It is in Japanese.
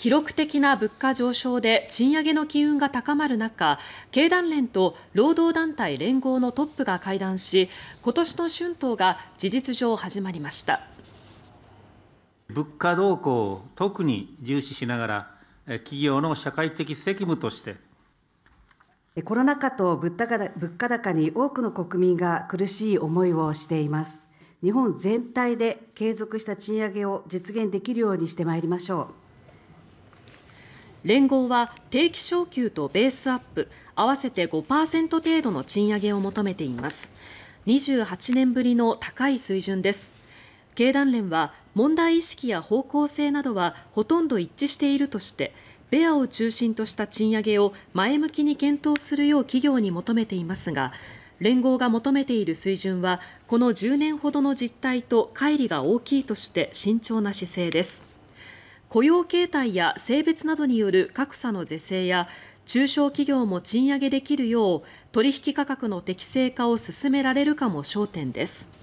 記録的な物価上昇で賃上げの機運が高まる中経団連と労働団体連合のトップが会談し今年の春闘が事実上始まりました物価動向を特に重視しながら企業の社会的責務としてコロナ禍と物価物価高に多くの国民が苦しい思いをしています。日本全体で継続した賃上げを実現できるようにしてまいりましょう。連合は定期昇給とベースアップ合わせて5％程度の賃上げを求めています。28年ぶりの高い水準です。経団連は問題意識や方向性などはほとんど一致しているとしてベアを中心とした賃上げを前向きに検討するよう企業に求めていますが連合が求めている水準はこの10年ほどの実態と乖離が大きいとして慎重な姿勢です。雇用形態や性別などによる格差の是正や中小企業も賃上げできるよう取引価格の適正化を進められるかも焦点です。